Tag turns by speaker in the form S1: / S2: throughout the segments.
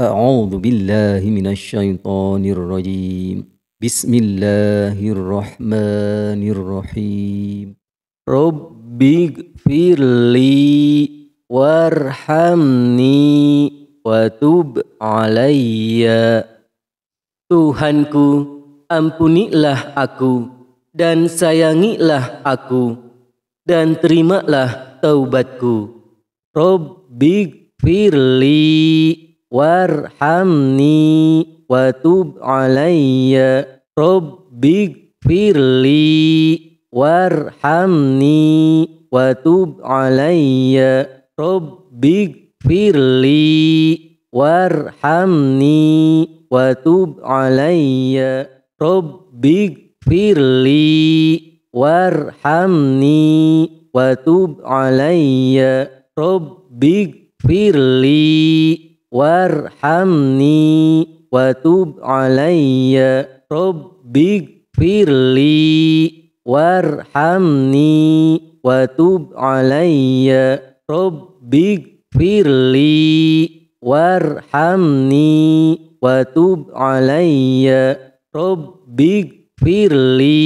S1: أعوذ بالله من الشيطان الرجيم بسم الله الرحمن الرحيم رب اغفر لي وارحمني watub علي Tuhanku, ampunilah aku dan sayangilah aku dan terimalah taubatku. Robbi firli warhamni watub tub alayya rabbi firli warhamni watub alayya rabbi firli warhamni watub alayya rabbi firli warhamni watub alayya rabbi firli warhamni wa tub alayya rabbi firli warhamni wa tub alayya rabbi firli warhamni wa tub alayya rabbi firli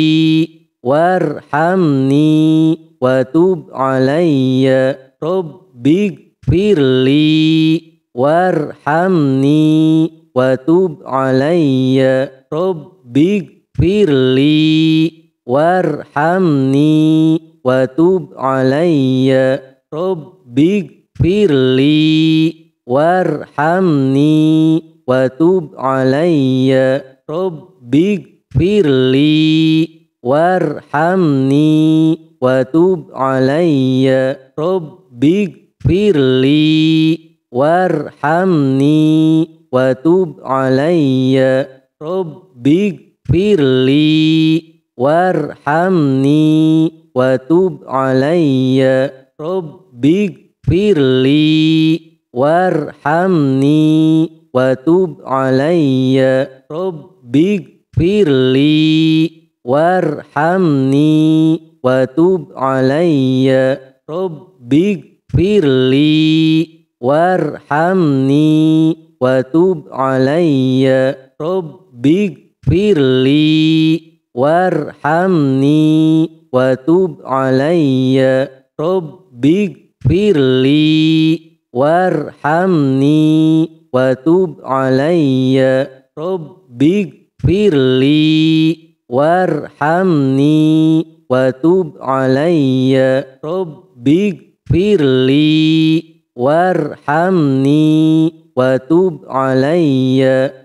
S1: warhamni wa tub alayya rabbi firli warhamni wa tub alayya rabbi firli warhamni wa tub alayya rabbi firli warhamni wa tub alayya rabbi firli warhamni wa tub alayya rabbi firli warhamni wa tub alayya rabbig firli warhamni wa tub alayya rabbig firli warhamni wa tub alayya rabbig firli warhamni wa tub alayya rabbig firli warhamni wa tub alayya rabbi firli warhamni wa tub alayya rabbi firli warhamni wa tub alayya rabbi firli warhamni wa tub alayya rabbi firli warhamni wa tub alayya